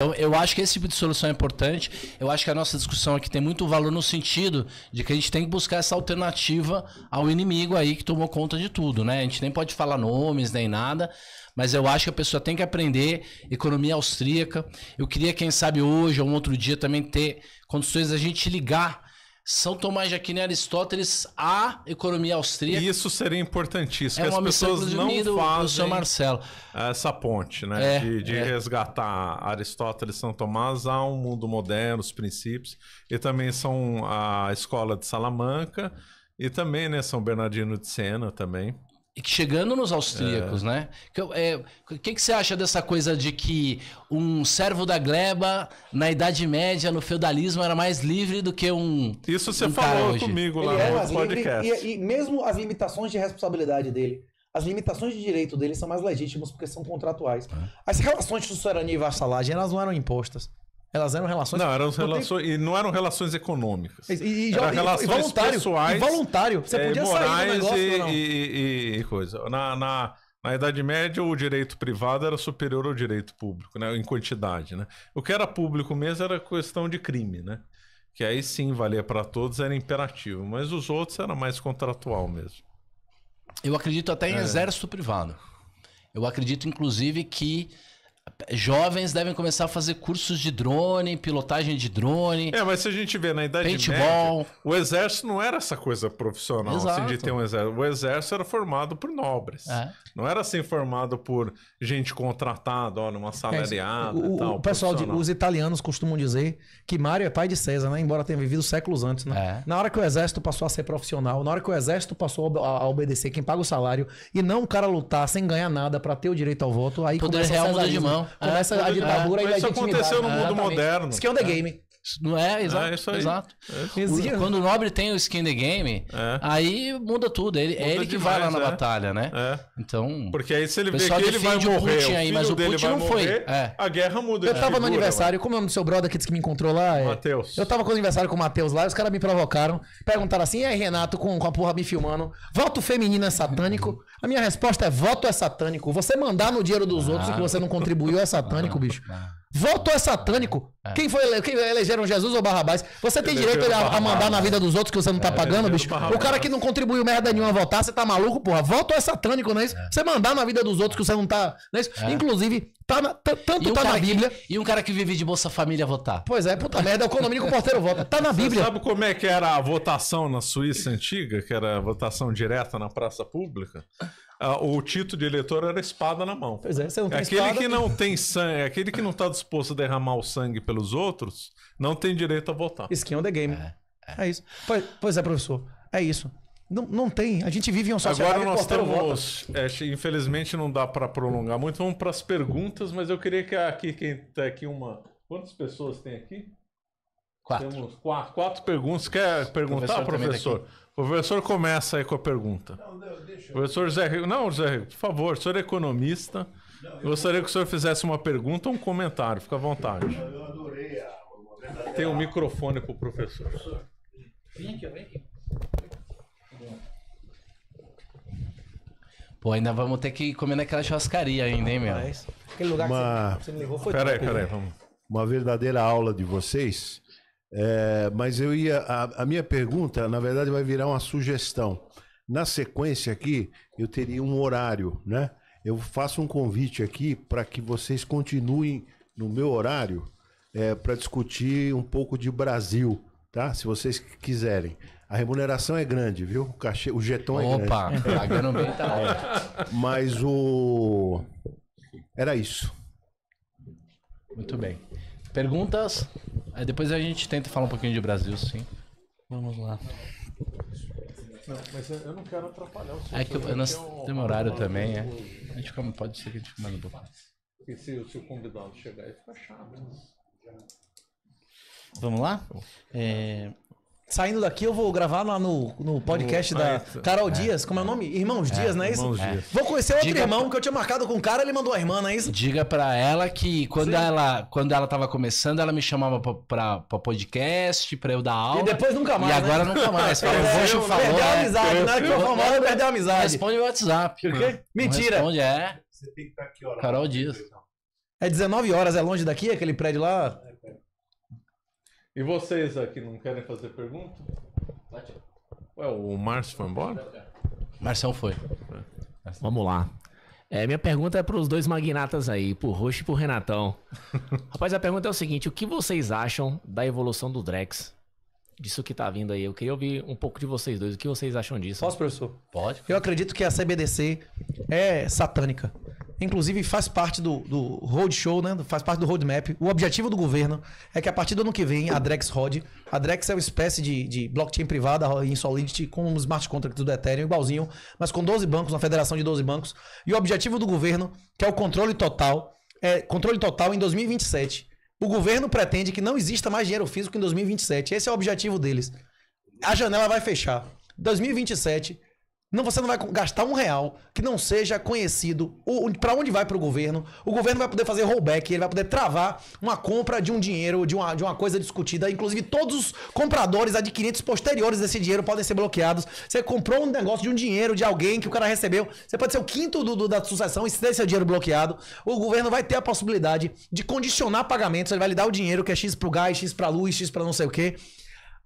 Então, eu acho que esse tipo de solução é importante. Eu acho que a nossa discussão aqui tem muito valor no sentido de que a gente tem que buscar essa alternativa ao inimigo aí que tomou conta de tudo, né? A gente nem pode falar nomes nem nada, mas eu acho que a pessoa tem que aprender economia austríaca. Eu queria, quem sabe, hoje ou um outro dia também ter condições da gente ligar são Tomás de Aquino e Aristóteles a economia austríaca. Isso seria importantíssimo. É uma as pessoas não do, fazem do Marcelo. essa ponte, né? É, de, de é. resgatar Aristóteles e São Tomás a um mundo moderno, os princípios. E também são a escola de Salamanca e também, né, São Bernardino de Sena também chegando nos austríacos, é. né? O é, que, que, você acha dessa coisa de que um servo da gleba na Idade Média, no feudalismo, era mais livre do que um. Isso você um falou comigo lá Ele no podcast. Livre, e, e, mesmo as limitações de responsabilidade dele, as limitações de direito dele são mais legítimas porque são contratuais. É. As relações de suzerania e vassalagem, elas não eram impostas. Elas eram relações. Não, eram relações. E não eram relações econômicas. E, e, eram e, relações e voluntário, pessoais. voluntário. Você é, podia é, sair do negócio. É e, não. E, e, coisa. Na, na, na Idade Média, o direito privado era superior ao direito público, né? Em quantidade, né? O que era público mesmo era questão de crime, né? Que aí sim valia para todos, era imperativo. Mas os outros era mais contratual mesmo. Eu acredito até em é. exército privado. Eu acredito, inclusive, que Jovens devem começar a fazer cursos de drone, pilotagem de drone. É, mas se a gente vê na Idade paintball. Média, o exército não era essa coisa profissional, Exato. assim, de ter um exército. O exército era formado por nobres. É. Não era assim formado por gente contratada, ó, numa é, salariada é, o, e tal. O pessoal, de, os italianos costumam dizer que Mário é pai de César, né? Embora tenha vivido séculos antes, né? É. Na hora que o exército passou a ser profissional, na hora que o exército passou a, a obedecer quem paga o salário e não o cara lutar sem ganhar nada para ter o direito ao voto, aí Poder a real muda de mão. Então, Começa ah, a ditadura é, e a Isso aconteceu no mundo moderno. Isso que é o The Game. Não é? é exato. É isso aí. Exato. É isso O, quando o nobre tem o skin the game, é. aí muda tudo. Ele, é muda é ele que demais, vai lá na é. batalha, né? Então. Porque aí se ele vê que, que ele vai morrer. Putin aí, mas o Putin não foi. a guerra muda. Eu né? tava figura, no aniversário, como é o nome do seu brother que disse que me encontrou lá? Matheus. Eu tava com o aniversário com o Matheus lá, os caras me provocaram. Perguntaram assim: e aí, Renato, com, com a porra me filmando, voto feminino é satânico? A minha resposta é: voto é satânico. Você mandar no dinheiro dos ah, outros que ah. você não contribuiu é satânico, ah, bicho. Ah. Voto é satânico. É. Quem foi quem elegeram Jesus ou Barrabás? Você tem direito a, a, mandar na vida dos outros que você não tá é, pagando, bicho? O cara que não contribuiu merda nenhuma a votar, você tá maluco, porra? Voto é satânico, não é isso? É. Você mandar na vida dos outros que você não tá. Não é isso? É. Inclusive, Tá na, tá, tanto um tá na Bíblia. Que, e um cara que vive de Bolsa Família votar. Pois é, puta merda, é o condomínio que o porteiro vota. Tá na Bíblia. Você sabe como é que era a votação na Suíça antiga, que era votação direta na praça pública? Ah, o título de eleitor era espada na mão. Pois é, você não tem é aquele espada, que não tem sangue, é aquele que não tá disposto a derramar o sangue pelos outros, não tem direito a votar. Skin on the game. É, é. é isso. Pois, pois é, professor. É isso. Não, não tem. A gente vive em um sociedade Agora nós temos. É, infelizmente não dá para prolongar muito. Vamos para as perguntas, mas eu queria que aqui quem tá aqui uma. Quantas pessoas tem aqui? Quatro. Temos quatro, quatro perguntas. Quer perguntar, tá professor? Professor? Tá professor começa aí com a pergunta. Não, não deixa. Eu... Professor Zé Não, Zé Rico, por favor, o senhor é economista. Não, eu gostaria vou... que o senhor fizesse uma pergunta ou um comentário, fica à vontade. Eu adorei a. Tem um microfone para o professor. Vem aqui, vem aqui. Pô, ainda vamos ter que comer naquela churrascaria ainda, hein, meu? Mas, aquele lugar uma... que você me levou foi. Peraí, peraí, né? vamos. Uma verdadeira aula de vocês. É, mas eu ia. A, a minha pergunta, na verdade, vai virar uma sugestão. Na sequência aqui, eu teria um horário, né? Eu faço um convite aqui para que vocês continuem no meu horário é, para discutir um pouco de Brasil, tá? Se vocês quiserem. A remuneração é grande, viu? O, cachê, o jeton Opa, é grande. Opa, é. pagando bem tá é. Mas o. Era isso. Muito bem. Perguntas? Aí depois a gente tenta falar um pouquinho de Brasil, sim. Vamos lá. Não, mas eu não quero atrapalhar o senhor. É que eu, é um, horário também, é. A gente fica, pode ser que a gente fique mais um pouco. E se, se o convidado chegar, aí fica chato. Né? Vamos lá? É, Saindo daqui, eu vou gravar lá no, no podcast no, da Carol é. Dias. como é o nome? Irmãos é, Dias, não é isso? Irmãos Dias. Vou conhecer outro Diga irmão pra... que eu tinha marcado com um cara, ele mandou a irmã, não é isso? Diga pra ela que quando Sim. ela quando ela tava começando, ela me chamava pra, pra, pra, podcast, pra eu dar aula. E depois nunca mais. E né? agora nunca mais. Fala, é, eu, falou, perdeu a amizade, né? Que eu famoso é perder a amizade. Responde o WhatsApp. quê? Mentira. Responde, é. Você tem que estar aqui, ó. Carol Dias. Então? É 19 horas, é longe daqui, aquele prédio lá? É, é. E vocês aqui não querem fazer pergunta? Ué, o Márcio foi embora? Marcel foi. É. Vamos lá. É, minha pergunta é para os dois magnatas aí, pro Roxo e pro Renatão. Rapaz, a pergunta é o seguinte: o que vocês acham da evolução do Drex? Disso que tá vindo aí. Eu queria ouvir um pouco de vocês dois. O que vocês acham disso? Posso, professor? Pode. Eu acredito que a CBDC é satânica inclusive faz parte do, do roadshow, né? faz parte do roadmap. O objetivo do governo é que a partir do ano que vem a Drex Rod, A Drex é uma espécie de, de blockchain privada em Solidity com um smart contract do Ethereum, igualzinho, mas com 12 bancos, uma federação de 12 bancos. E o objetivo do governo, que é o controle total, é controle total em 2027. O governo pretende que não exista mais dinheiro físico em 2027. Esse é o objetivo deles. A janela vai fechar. 2027, não, você não vai gastar um real que não seja conhecido para onde vai para o governo. O governo vai poder fazer rollback, ele vai poder travar uma compra de um dinheiro, de uma, de uma coisa discutida. Inclusive, todos os compradores adquirentes posteriores desse dinheiro podem ser bloqueados. Você comprou um negócio de um dinheiro de alguém que o cara recebeu. Você pode ser o quinto do, do da sucessão e se der seu dinheiro bloqueado. O governo vai ter a possibilidade de condicionar pagamentos. Ele vai lhe dar o dinheiro que é X para o gás, X para a luz, X para não sei o quê.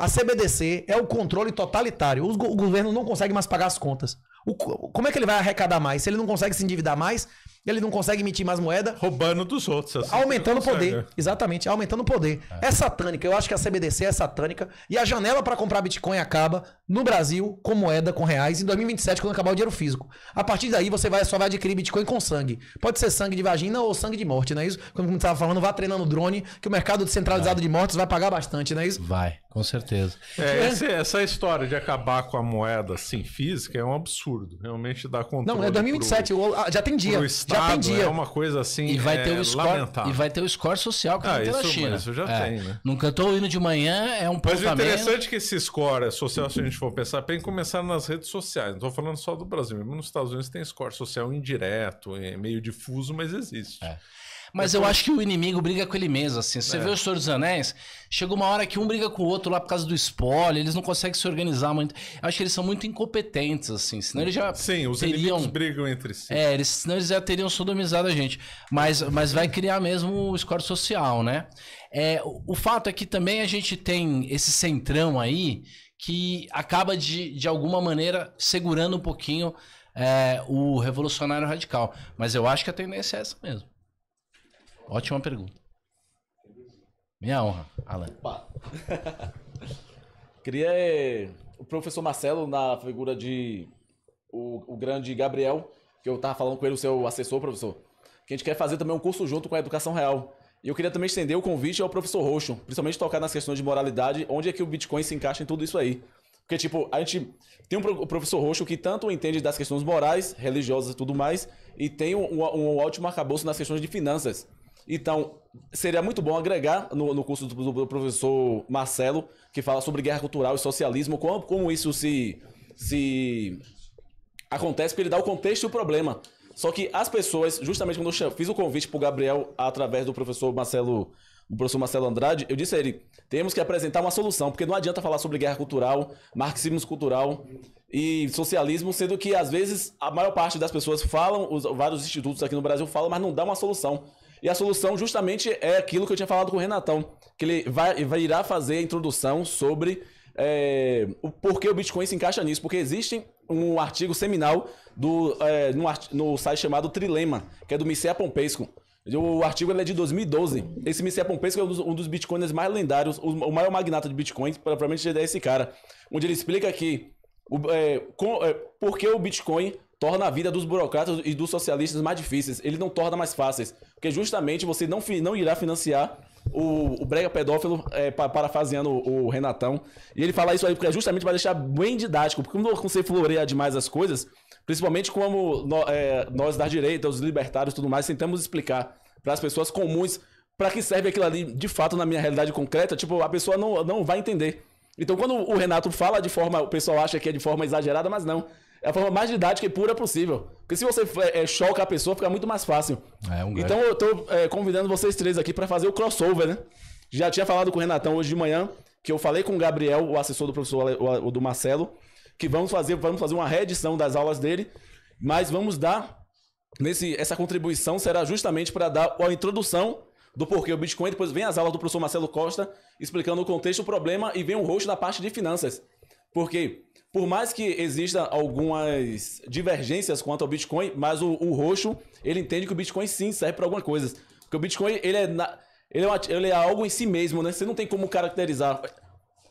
A CBDC é o controle totalitário. O governo não consegue mais pagar as contas. O, como é que ele vai arrecadar mais? Se ele não consegue se endividar mais, ele não consegue emitir mais moeda. Roubando dos outros. Assim, aumentando o poder. Né? Exatamente, aumentando o poder. É. é satânica. Eu acho que a CBDC é satânica. E a janela para comprar Bitcoin acaba no Brasil com moeda, com reais, em 2027, quando acabar o dinheiro físico. A partir daí, você vai, só vai adquirir Bitcoin com sangue. Pode ser sangue de vagina ou sangue de morte, não é isso? Como você estava falando, vá treinando drone, que o mercado descentralizado vai. de mortes vai pagar bastante, não é isso? Vai, com certeza. É, é. esse, essa história de acabar com a moeda assim física é um absurdo. Realmente dá conta. Não, é 2027. Pro, ah, já tem dia já tem É uma coisa assim. E vai, é, ter, o score, lamentável. e vai ter o score social que ah, tem isso, na China. Isso já é. tem, né? Não cantou o hino de manhã, é um ponto Mas o interessante é que esse score social, se a gente for pensar, tem que começar nas redes sociais. Não estou falando só do Brasil, mesmo nos Estados Unidos tem score social indireto, é meio difuso, mas existe. É. Mas eu, eu acho que o inimigo briga com ele mesmo, assim. você é. vê o Senhor dos Anéis, chega uma hora que um briga com o outro lá por causa do spoiler, eles não conseguem se organizar muito. Eu acho que eles são muito incompetentes, assim. Senão eles já. Sim, os teriam... inimigos brigam entre si. É, eles, senão eles já teriam sodomizado a gente. Mas, mas vai criar mesmo o score social, né? É, o, o fato é que também a gente tem esse centrão aí que acaba de, de alguma maneira segurando um pouquinho é, o revolucionário radical. Mas eu acho que a tendência é essa mesmo. Ótima pergunta. Minha honra, Alan. Queria eh, o professor Marcelo na figura de o, o grande Gabriel, que eu estava falando com ele, o seu assessor, professor, que a gente quer fazer também um curso junto com a Educação Real. E eu queria também estender o convite ao professor Roxo, principalmente tocar nas questões de moralidade, onde é que o Bitcoin se encaixa em tudo isso aí. Porque, tipo, a gente tem um professor Roxo que tanto entende das questões morais, religiosas e tudo mais, e tem um, um, um ótimo arcabouço nas questões de finanças. Então, seria muito bom agregar no, no curso do, do, professor Marcelo, que fala sobre guerra cultural e socialismo, como, como isso se, se acontece, porque ele dá o contexto e o problema. Só que as pessoas, justamente quando eu fiz o convite para o Gabriel através do professor Marcelo o professor Marcelo Andrade, eu disse a ele: temos que apresentar uma solução, porque não adianta falar sobre guerra cultural, marxismo cultural e socialismo, sendo que às vezes a maior parte das pessoas falam, os, vários institutos aqui no Brasil falam, mas não dá uma solução. E a solução justamente é aquilo que eu tinha falado com o Renatão, que ele vai, vai irá fazer a introdução sobre é, o porquê o Bitcoin se encaixa nisso, porque existe um artigo seminal do, é, no, no, site chamado Trilema, que é do Micea Pompesco. O artigo é de 2012. Esse Micea Pompesco é um dos, um dos bitcoiners mais lendários, o, o maior magnata de bitcoins, provavelmente é esse cara, onde ele explica que o, é, com, é, por que o Bitcoin torna a vida dos burocratas e dos socialistas mais difíceis. Ele não torna mais fáceis. Porque justamente você não, não irá financiar o, o brega pedófilo é, parafaseando o, o, Renatão. E ele fala isso aí porque é justamente para deixar bem didático. Porque quando você floreia demais as coisas, principalmente como no, é, nós da direita, os libertários e tudo mais, tentamos explicar para as pessoas comuns para que serve aquilo ali de fato na minha realidade concreta, tipo, a pessoa não, não vai entender. Então, quando o Renato fala de forma, o pessoal acha que é de forma exagerada, mas não. É a forma mais didática e pura possível. Porque se você é, é choca a pessoa, fica muito mais fácil. É, um então eu tô é, convidando vocês três aqui para fazer o crossover, né? Já tinha falado com o Renatão hoje de manhã, que eu falei com o Gabriel, o assessor do professor o do Marcelo, que vamos fazer, vamos fazer uma reedição das aulas dele, mas vamos dar nesse essa contribuição será justamente para dar a introdução do porquê o Bitcoin, depois vem as aulas do professor Marcelo Costa explicando o contexto, o problema e vem o rosto da parte de finanças. Porque por mais que exista algumas divergências quanto ao Bitcoin, mas o, o roxo, ele entende que o Bitcoin sim serve para algumas coisas. Porque o Bitcoin, ele é, na, ele, é uma, ele é algo em si mesmo, né? Você não tem como caracterizar.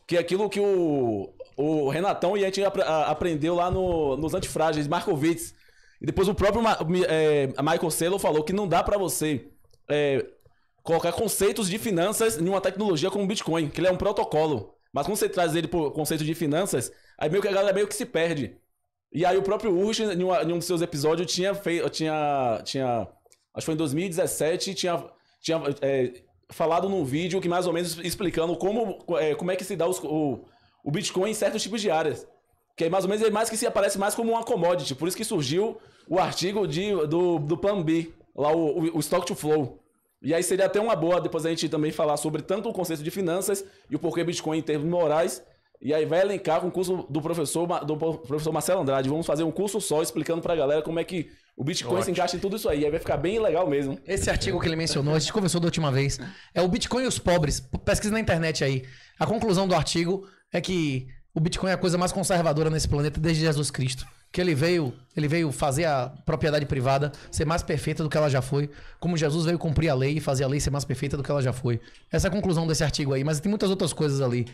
Que é aquilo que o, o Renatão e a gente aprendeu lá no, nos antifrágeis, Markowitz. E depois o próprio é, Michael Saylor falou que não dá para você é, colocar conceitos de finanças em uma tecnologia como o Bitcoin, que ele é um protocolo. Mas quando você traz ele pro conceito de finanças, aí meio que a galera meio que se perde. E aí o próprio Ursh, em, em um dos seus episódios, tinha feito. Tinha, tinha. Acho que foi em 2017, tinha. tinha é, falado num vídeo que mais ou menos explicando como é, como é que se dá os, o, o Bitcoin em certos tipos de áreas. Que aí mais ou menos é mais que se aparece mais como uma commodity. Por isso que surgiu o artigo de, do, do Plan B, lá o, o, o Stock to Flow. E aí seria até uma boa depois a gente também falar sobre tanto o conceito de finanças e o porquê Bitcoin em termos morais. E aí vai elencar com o curso do professor, do professor Marcelo Andrade. Vamos fazer um curso só explicando para a galera como é que o Bitcoin Ótimo. se encaixa em tudo isso aí. Aí vai ficar bem legal mesmo. Esse artigo que ele mencionou, a gente conversou da última vez, é o Bitcoin e os pobres. Pesquisa na internet aí. A conclusão do artigo é que o Bitcoin é a coisa mais conservadora nesse planeta desde Jesus Cristo que ele veio, ele veio fazer a propriedade privada ser mais perfeita do que ela já foi, como Jesus veio cumprir a lei e fazer a lei ser mais perfeita do que ela já foi. Essa é a conclusão desse artigo aí, mas tem muitas outras coisas ali.